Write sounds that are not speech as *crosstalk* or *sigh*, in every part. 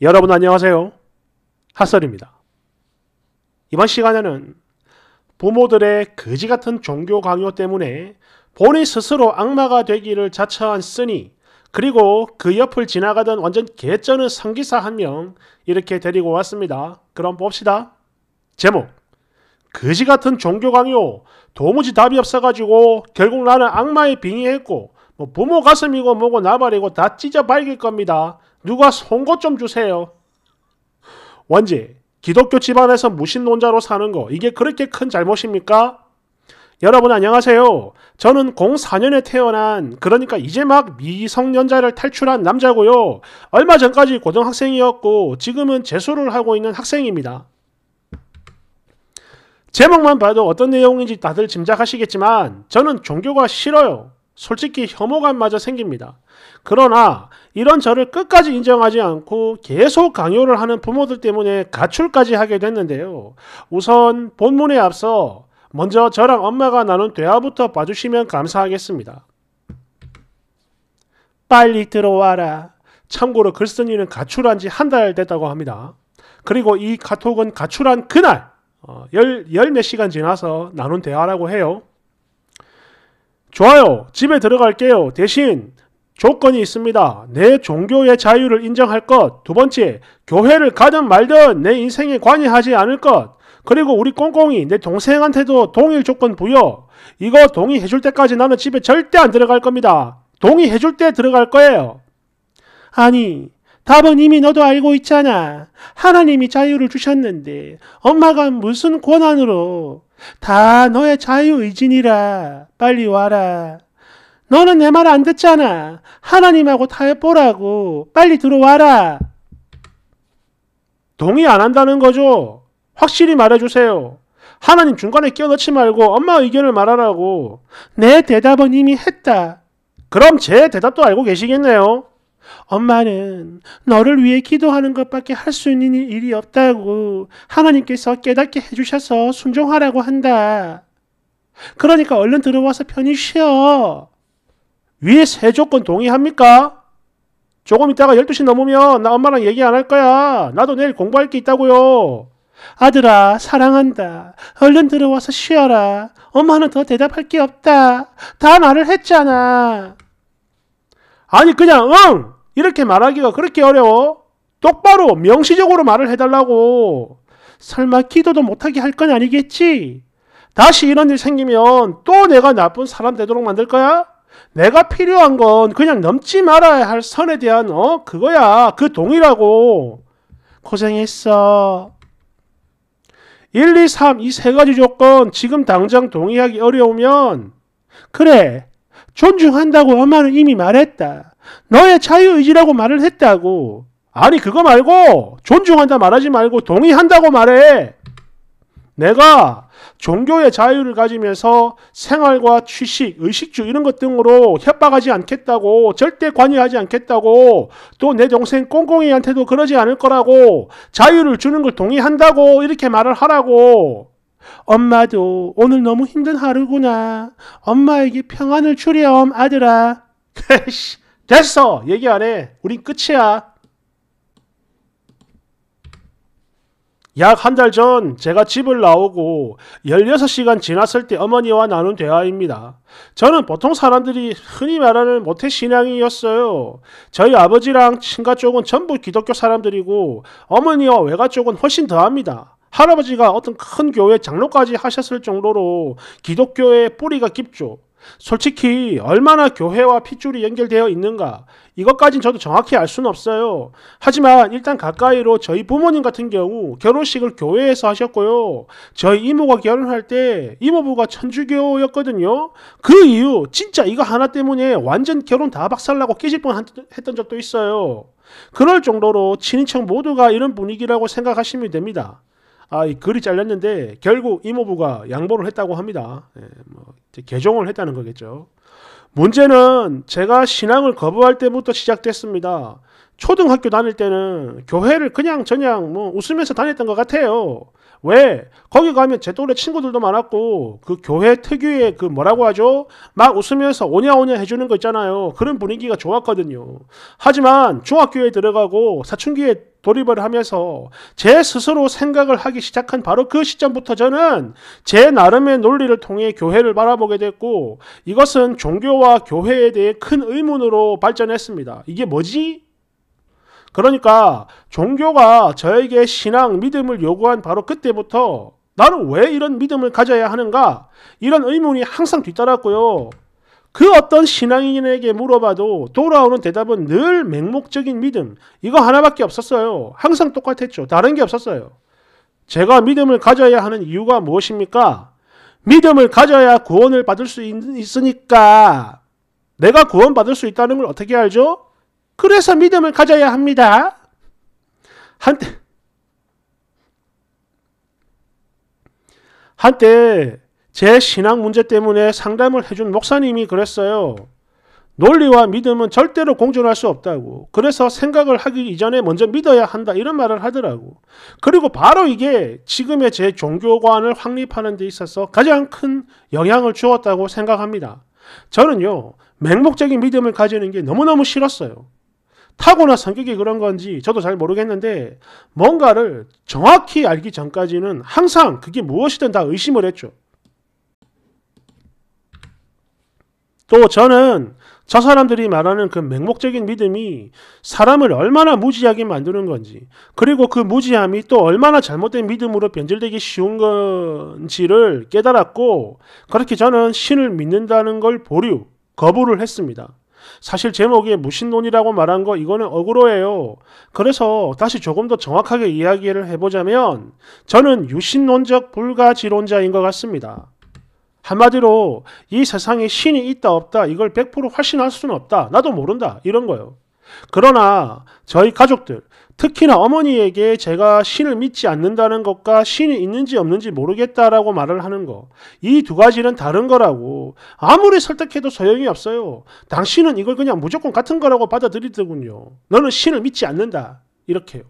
여러분 안녕하세요. 핫설입니다. 이번 시간에는 부모들의 거지 같은 종교 강요 때문에 본인 스스로 악마가 되기를 자처한 쓰니 그리고 그 옆을 지나가던 완전 개쩌는 상기사 한 명 이렇게 데리고 왔습니다. 그럼 봅시다. 제목 거지 같은 종교 강요 도무지 답이 없어가지고 결국 나는 악마에 빙의했고 뭐 부모 가슴이고 뭐고 나발이고 다 찢어 밝힐 겁니다. 누가 선거 좀 주세요. 원지, 기독교 집안에서 무신론자로 사는 거 이게 그렇게 큰 잘못입니까? 여러분 안녕하세요. 저는 04년에 태어난 그러니까 이제 막 미성년자를 탈출한 남자고요. 얼마 전까지 고등학생이었고 지금은 재수를 하고 있는 학생입니다. 제목만 봐도 어떤 내용인지 다들 짐작하시겠지만 저는 종교가 싫어요. 솔직히 혐오감마저 생깁니다. 그러나 이런 저를 끝까지 인정하지 않고 계속 강요를 하는 부모들 때문에 가출까지 하게 됐는데요. 우선 본문에 앞서 먼저 저랑 엄마가 나눈 대화부터 봐주시면 감사하겠습니다. 빨리 들어와라. 참고로 글쓴이는 가출한 지 한 달 됐다고 합니다. 그리고 이 카톡은 가출한 그날 어, 열, 열몇 시간 지나서 나눈 대화라고 해요. 좋아요. 집에 들어갈게요. 대신 조건이 있습니다. 내 종교의 자유를 인정할 것. 두 번째, 교회를 가든 말든 내 인생에 관여하지 않을 것. 그리고 우리 꽁꽁이 내 동생한테도 동일 조건 부여. 이거 동의해줄 때까지 나는 집에 절대 안 들어갈 겁니다. 동의해줄 때 들어갈 거예요. 아니, 답은 이미 너도 알고 있잖아. 하나님이 자유를 주셨는데 엄마가 무슨 권한으로 다 너의 자유의지니라. 빨리 와라. 너는 내 말 안 듣잖아. 하나님하고 타협보라고. 빨리 들어와라. 동의 안 한다는 거죠. 확실히 말해주세요. 하나님 중간에 끼어넣지 말고 엄마 의견을 말하라고. 내 대답은 이미 했다. 그럼 제 대답도 알고 계시겠네요. 엄마는 너를 위해 기도하는 것밖에 할 수 있는 일이 없다고 하나님께서 깨닫게 해주셔서 순종하라고 한다. 그러니까 얼른 들어와서 편히 쉬어. 위에 세 조건 동의합니까? 조금 있다가 12시 넘으면 나 엄마랑 얘기 안 할 거야. 나도 내일 공부할 게 있다고요. 아들아, 사랑한다. 얼른 들어와서 쉬어라. 엄마는 더 대답할 게 없다. 다 말을 했잖아. 아니, 그냥, 응! 이렇게 말하기가 그렇게 어려워? 똑바로 명시적으로 말을 해달라고. 설마 기도도 못하게 할 건 아니겠지? 다시 이런 일 생기면 또 내가 나쁜 사람 되도록 만들 거야? 내가 필요한 건 그냥 넘지 말아야 할 선에 대한 어 그거야 그 동의라고 고생했어 1, 2, 3 이 세 가지 조건 지금 당장 동의하기 어려우면 그래 존중한다고 엄마는 이미 말했다 너의 자유의지라고 말을 했다고 아니 그거 말고 존중한다 말하지 말고 동의한다고 말해 내가 종교의 자유를 가지면서 생활과 취식, 의식주 이런 것 등으로 협박하지 않겠다고 절대 관여하지 않겠다고 또 내 동생 꽁꽁이한테도 그러지 않을 거라고 자유를 주는 걸 동의한다고 이렇게 말을 하라고 엄마도 오늘 너무 힘든 하루구나 엄마에게 평안을 주렴 아들아 *laughs* 됐어 얘기 안 해 우린 끝이야 약한달전 제가 집을 나오고 16시간 지났을 때 어머니와 나눈 대화입니다. 저는 보통 사람들이 흔히 말하는 모태 신앙이었어요. 저희 아버지랑 친가 쪽은 전부 기독교 사람들이고 어머니와 외가 쪽은 훨씬 더합니다. 할아버지가 어떤 큰 교회 장로까지 하셨을 정도로 기독교의 뿌리가 깊죠. 솔직히 얼마나 교회와 핏줄이 연결되어 있는가 이것까진 저도 정확히 알 수는 없어요. 하지만 일단 가까이로 저희 부모님 같은 경우 결혼식을 교회에서 하셨고요. 저희 이모가 결혼할 때 이모부가 천주교였거든요. 그 이후 진짜 이거 하나 때문에 완전 결혼 다 박살나고 깨질 뻔했던 적도 있어요. 그럴 정도로 친인척 모두가 이런 분위기라고 생각하시면 됩니다. 아, 이 글이 잘렸는데 결국 이모부가 양보를 했다고 합니다. 예, 뭐 개종을 했다는 거겠죠. 문제는 제가 신앙을 거부할 때부터 시작됐습니다. 초등학교 다닐 때는 교회를 그냥 저냥 뭐 웃으면서 다녔던 것 같아요. 왜? 거기 가면 제 또래 친구들도 많았고 그 교회 특유의 그 뭐라고 하죠? 막 웃으면서 오냐오냐 해주는 거 있잖아요. 그런 분위기가 좋았거든요. 하지만 중학교에 들어가고 사춘기에 돌입을 하면서 제 스스로 생각을 하기 시작한 바로 그 시점부터 저는 제 나름의 논리를 통해 교회를 바라보게 됐고 이것은 종교와 교회에 대해 큰 의문으로 발전했습니다. 이게 뭐지? 그러니까 종교가 저에게 신앙, 믿음을 요구한 바로 그때부터 나는 왜 이런 믿음을 가져야 하는가? 이런 의문이 항상 뒤따랐고요. 그 어떤 신앙인에게 물어봐도 돌아오는 대답은 늘 맹목적인 믿음. 이거 하나밖에 없었어요. 항상 똑같았죠. 다른 게 없었어요. 제가 믿음을 가져야 하는 이유가 무엇입니까? 믿음을 가져야 구원을 받을 수 있, 으니까 내가 구원받을 수 있다는 걸 어떻게 알죠? 그래서 믿음을 가져야 합니다. 한때, 한때 제 신앙 문제 때문에 상담을 해준 목사님이 그랬어요. 논리와 믿음은 절대로 공존할 수 없다고. 그래서 생각을 하기 이전에 먼저 믿어야 한다. 이런 말을 하더라고. 그리고 바로 이게 지금의 제 종교관을 확립하는 데 있어서 가장 큰 영향을 주었다고 생각합니다. 저는요, 맹목적인 믿음을 가지는 게 너무너무 싫었어요. 타고나 성격이 그런 건지 저도 잘 모르겠는데 뭔가를 정확히 알기 전까지는 항상 그게 무엇이든 다 의심을 했죠. 또 저는 저 사람들이 말하는 그 맹목적인 믿음이 사람을 얼마나 무지하게 만드는 건지, 그리고 그 무지함이 또 얼마나 잘못된 믿음으로 변질되기 쉬운 건지를 깨달았고, 그렇게 저는 신을 믿는다는 걸 보류, 거부를 했습니다. 사실 제목이 무신론이라고 말한 거 이거는 어그로예요. 그래서 다시 조금 더 정확하게 이야기를 해보자면 저는 유신론적 불가지론자인 것 같습니다. 한마디로 이 세상에 신이 있다 없다 이걸 100% 확신할 수는 없다. 나도 모른다. 이런 거예요. 그러나 저희 가족들 특히나 어머니에게 제가 신을 믿지 않는다는 것과 신이 있는지 없는지 모르겠다라고 말을 하는 것. 이 두 가지는 다른 거라고. 아무리 설득해도 소용이 없어요. 당신은 이걸 그냥 무조건 같은 거라고 받아들이더군요. 너는 신을 믿지 않는다. 이렇게요.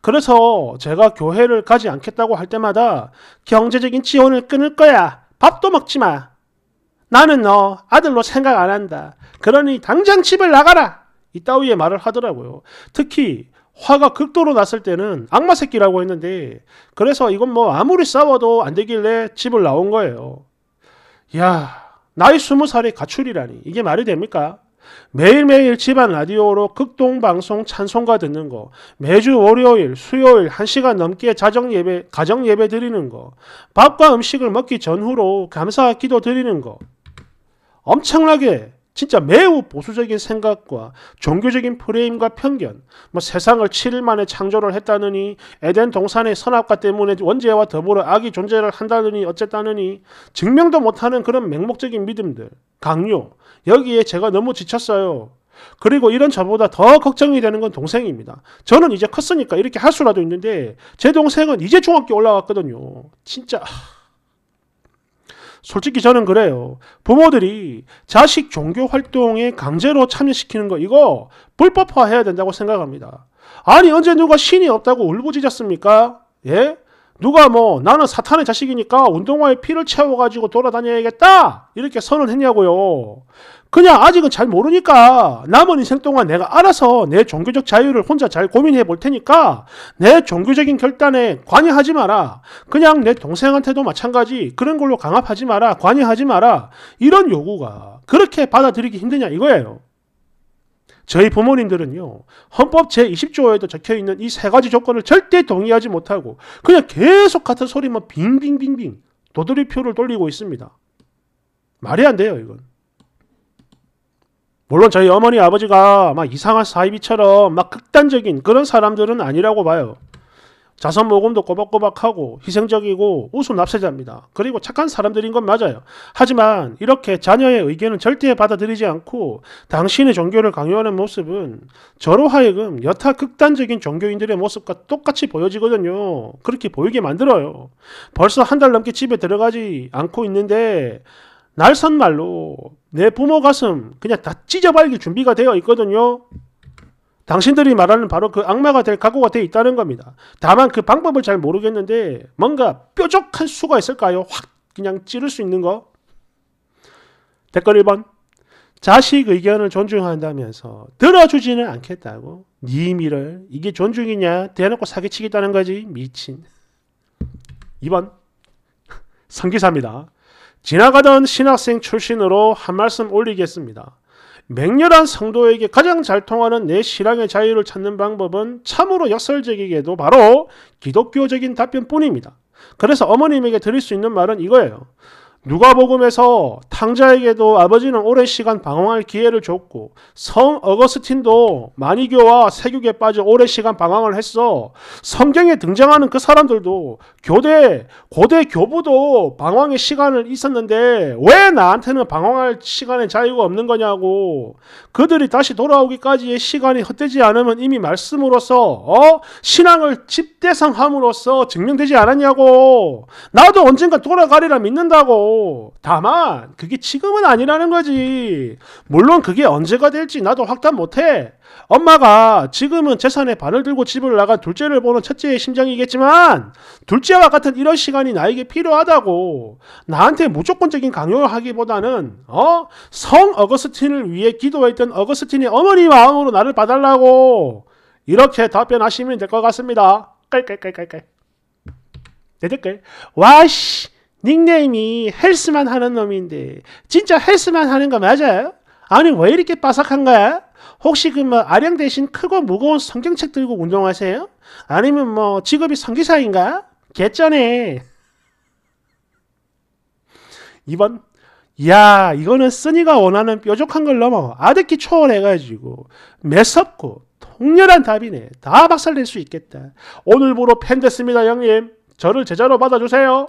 그래서 제가 교회를 가지 않겠다고 할 때마다 경제적인 지원을 끊을 거야. 밥도 먹지 마. 나는 너 아들로 생각 안 한다. 그러니 당장 집을 나가라. 이따위의 말을 하더라고요. 특히 화가 극도로 났을 때는 악마 새끼라고 했는데 그래서 이건 뭐 아무리 싸워도 안 되길래 집을 나온 거예요. 야 나이 스무 살에 가출이라니 이게 말이 됩니까? 매일매일 집안 라디오로 극동방송 찬송가 듣는 거, 매주 월요일, 수요일 1시간 넘게 자정 예배, 가정 예배 드리는 거, 밥과 음식을 먹기 전후로 감사 기도 드리는 거, 엄청나게 진짜 매우 보수적인 생각과 종교적인 프레임과 편견, 뭐 세상을 7일 만에 창조를 했다느니 에덴 동산의 선악과 때문에 원죄와 더불어 악이 존재를 한다느니 어쨌다느니 증명도 못하는 그런 맹목적인 믿음들, 강요 여기에 제가 너무 지쳤어요. 그리고 이런 저보다 더 걱정이 되는 건 동생입니다. 저는 이제 컸으니까 이렇게 할 수라도 있는데 제 동생은 이제 중학교 올라왔거든요. 진짜. 솔직히 저는 그래요. 부모들이 자식 종교 활동에 강제로 참여시키는 거 이거 불법화해야 된다고 생각합니다. 아니 언제 누가 신이 없다고 울부짖었습니까? 예? 누가 뭐 나는 사탄의 자식이니까 운동화에 피를 채워가지고 돌아다녀야겠다 이렇게 선언했냐고요. 그냥 아직은 잘 모르니까 남은 인생 동안 내가 알아서 내 종교적 자유를 혼자 잘 고민해 볼 테니까 내 종교적인 결단에 관여하지 마라. 그냥 내 동생한테도 마찬가지 그런 걸로 강압하지 마라. 관여하지 마라. 이런 요구가 그렇게 받아들이기 힘드냐 이거예요. 저희 부모님들은요, 헌법 제20조에도 적혀 있는 이 세 가지 조건을 절대 동의하지 못하고, 그냥 계속 같은 소리만 빙빙빙빙 도드리표를 돌리고 있습니다. 말이 안 돼요, 이건. 물론 저희 어머니 아버지가 막 이상한 사이비처럼 막 극단적인 그런 사람들은 아니라고 봐요. 자선 모금도 꼬박꼬박하고 희생적이고 우수 납세자입니다. 그리고 착한 사람들인 건 맞아요. 하지만 이렇게 자녀의 의견은 절대 받아들이지 않고 당신의 종교를 강요하는 모습은 저로 하여금 여타 극단적인 종교인들의 모습과 똑같이 보여지거든요. 그렇게 보이게 만들어요. 벌써 한 달 넘게 집에 들어가지 않고 있는데 날선 말로 내 부모 가슴 그냥 다 찢어발길 준비가 되어 있거든요. 당신들이 말하는 바로 그 악마가 될 각오가 되어 있다는 겁니다. 다만 그 방법을 잘 모르겠는데 뭔가 뾰족한 수가 있을까요? 확 그냥 찌를 수 있는 거. 댓글 1번. 자식 의견을 존중한다면서 들어주지는 않겠다고. 니미를 네 이게 존중이냐? 대놓고 사기치겠다는 거지. 미친. 2번. 성기사입니다. *laughs* 지나가던 신학생 출신으로 한 말씀 올리겠습니다. 맹렬한 성도에게 가장 잘 통하는 내 신앙의 자유를 찾는 방법은 참으로 역설적이게도 바로 기독교적인 답변뿐입니다. 그래서 어머님에게 드릴 수 있는 말은 이거예요. 누가복음에서 탕자에게도 아버지는 오랜 시간 방황할 기회를 줬고 성 어거스틴도 만이교와 세교에 빠져 오랜 시간 방황을 했어. 성경에 등장하는 그 사람들도 교대 고대 교부도 방황의 시간을 있었는데 왜 나한테는 방황할 시간의 자유가 없는 거냐고 그들이 다시 돌아오기까지의 시간이 헛되지 않으면 이미 말씀으로서 어? 신앙을 집대성함으로써 증명되지 않았냐고 나도 언젠가 돌아가리라 믿는다고 다만 그게 지금은 아니라는 거지 물론 그게 언제가 될지 나도 확답 못해 엄마가 지금은 재산의 반을 들고 집을 나간 둘째를 보는 첫째의 심정이겠지만 둘째와 같은 이런 시간이 나에게 필요하다고 나한테 무조건적인 강요를 하기보다는 어? 성 어거스틴을 위해 기도했던 어거스틴이 어머니 마음으로 나를 봐달라고 이렇게 답변하시면 될 것 같습니다 깔깔깔깔깔 내 댓글 와씨 닉네임이 헬스만 하는 놈인데 진짜 헬스만 하는 거 맞아요? 아니 왜 이렇게 바삭한 거야? 혹시 그 뭐 아령 대신 크고 무거운 성경책 들고 운동하세요? 아니면 뭐 직업이 성기사인가? 개쩌네. 2번 야 이거는 쓰니가 원하는 뾰족한 걸 넘어 아득히 초월해가지고 매섭고 통렬한 답이네. 다 박살낼 수 있겠다. 오늘부로 팬 됐습니다 형님. 저를 제자로 받아주세요.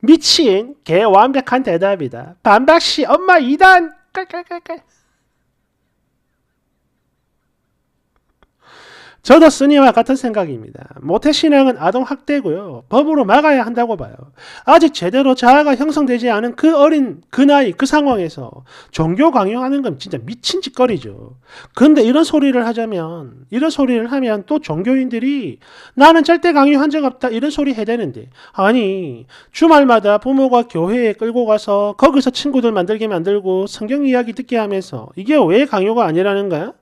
미친 개 완벽한 대답이다. 반박시 엄마 이단 깔깔깔깔. 저도 스님와 같은 생각입니다. 모태신앙은 아동학대고요. 법으로 막아야 한다고 봐요. 아직 제대로 자아가 형성되지 않은 그 어린 그 나이 그 상황에서 종교 강요하는 건 진짜 미친 짓거리죠. 근데 이런 소리를 하자면 이런 소리를 하면 또 종교인들이 나는 절대 강요한 적 없다 이런 소리 해대는데 아니 주말마다 부모가 교회에 끌고 가서 거기서 친구들 만들게 만들고 성경 이야기 듣게 하면서 이게 왜 강요가 아니라는 거야?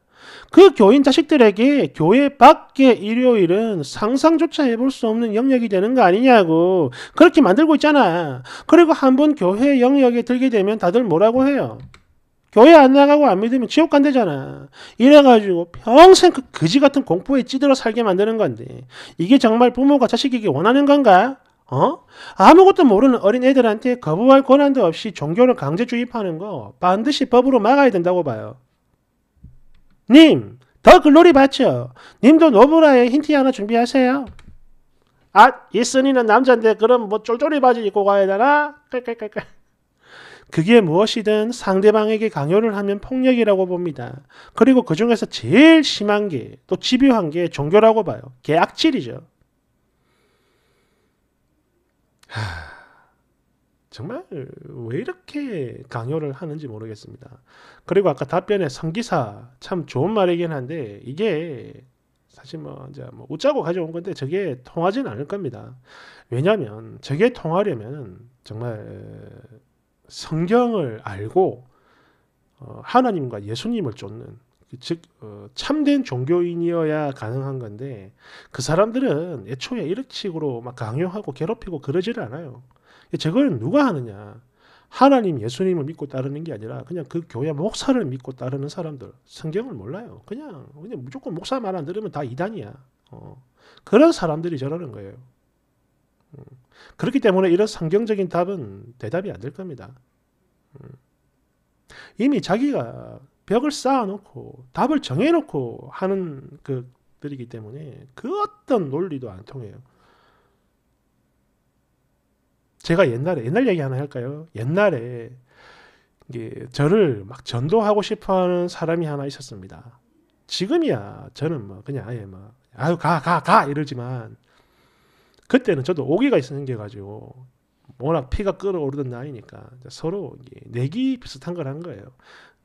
그 교인 자식들에게 교회 밖의 일요일은 상상조차 해볼 수 없는 영역이 되는 거 아니냐고 그렇게 만들고 있잖아. 그리고 한 번 교회 영역에 들게 되면 다들 뭐라고 해요? 교회 안 나가고 안 믿으면 지옥 간대잖아. 이래가지고 평생 그 거지 같은 공포에 찌들어 살게 만드는 건데 이게 정말 부모가 자식에게 원하는 건가? 어? 아무것도 모르는 어린 애들한테 거부할 권한도 없이 종교를 강제 주입하는 거 반드시 법으로 막아야 된다고 봐요. 님, 더 글로리 받죠? 님도 노브라에 힌트 하나 준비하세요. 아, 이순이는 남자인데 그럼 뭐 쫄쫄이 바지 입고 가야 되나? 그게 무엇이든 상대방에게 강요를 하면 폭력이라고 봅니다. 그리고 그 중에서 제일 심한 게, 또 집요한 게 종교라고 봐요. 계약질이죠. 하... 정말 왜 이렇게 강요를 하는지 모르겠습니다. 그리고 아까 답변에 성기사 참 좋은 말이긴 한데 이게 사실 뭐 이제 뭐 웃자고 가져온 건데 저게 통하진 않을 겁니다. 왜냐하면 저게 통하려면 정말 성경을 알고 어, 하나님과 예수님을 쫓는 즉 어, 참된 종교인이어야 가능한 건데 그 사람들은 애초에 이런 식으로 막 강요하고 괴롭히고 그러질 않아요. 저걸 누가 하느냐? 하나님 예수님을 믿고 따르는 게 아니라 그냥 그 교회 목사를 믿고 따르는 사람들 성경을 몰라요. 그냥 그냥 무조건 목사 말 안 들으면 다 이단이야. 어. 그런 사람들이 저러는 거예요. 음. 그렇기 때문에 이런 성경적인 답은 대답이 안 될 겁니다. 음. 이미 자기가 벽을 쌓아놓고 답을 정해놓고 하는 것들이기 때문에 그 어떤 논리도 안 통해요. 제가 옛날에 옛날 얘기 하나 할까요? 옛날에 이게 저를 막 전도하고 싶어하는 사람이 하나 있었습니다. 지금이야 저는 뭐 그냥 아예 막 뭐, 아유 가 가 가 이러지만 그때는 저도 오기가 있었는게 가지고 워낙 피가 끓어오르던 나이니까 서로 내기 비슷한 걸 한 거예요.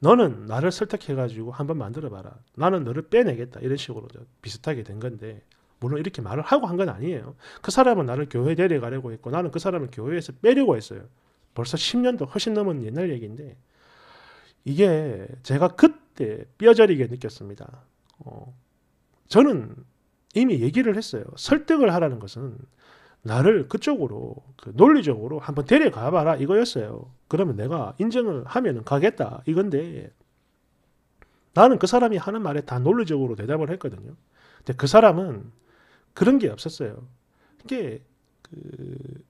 너는 나를 설득해 가지고 한번 만들어 봐라. 나는 너를 빼내겠다 이런 식으로 비슷하게 된 건데 물론 이렇게 말을 하고 한 건 아니에요. 그 사람은 나를 교회 데려가려고 했고 나는 그 사람을 교회에서 빼려고 했어요. 벌써 10년도 훨씬 넘은 옛날 얘기인데 이게 제가 그때 뼈저리게 느꼈습니다. 어, 저는 이미 얘기를 했어요. 설득을 하라는 것은 나를 그쪽으로 그 논리적으로 한번 데려가 봐라 이거였어요. 그러면 내가 인정을 하면 가겠다 이건데 나는 그 사람이 하는 말에 다 논리적으로 대답을 했거든요. 근데 그 사람은 그런 게 없었어요. 이게 그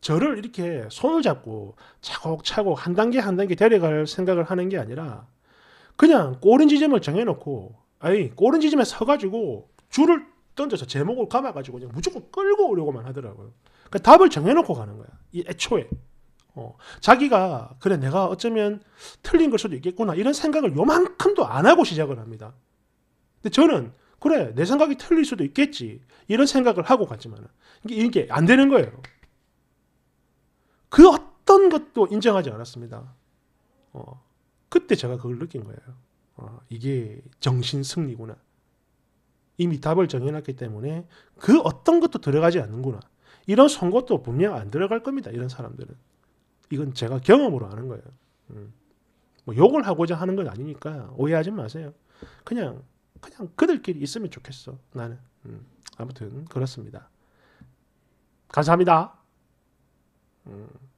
저를 이렇게 손을 잡고 차곡차곡 한 단계 한 단계 데려갈 생각을 하는 게 아니라 그냥 꼬른 지점을 정해놓고 아니 꼬른 지점에 서가지고 줄을 던져서 제목을 감아가지고 그냥 무조건 끌고 오려고만 하더라고요. 그러니까 답을 정해놓고 가는 거야. 이 애초에. 어, 자기가 그래 내가 어쩌면 틀린 걸 수도 있겠구나 이런 생각을 요만큼도 안 하고 시작을 합니다. 근데 저는 그래 내 생각이 틀릴 수도 있겠지 이런 생각을 하고 갔지만 이게 안 되는 거예요. 그 어떤 것도 인정하지 않았습니다. 어, 그때 제가 그걸 느낀 거예요. 어, 이게 정신 승리구나. 이미 답을 정해놨기 때문에 그 어떤 것도 들어가지 않는구나. 이런 선거도 분명 안 들어갈 겁니다. 이런 사람들은. 이건 제가 경험으로 아는 거예요. 음. 뭐 욕을 하고자 하는 건 아니니까 오해하지 마세요. 그냥 그냥 그들끼리 있으면 좋겠어. 나는. 음, 아무튼 그렇습니다. 감사합니다. 음.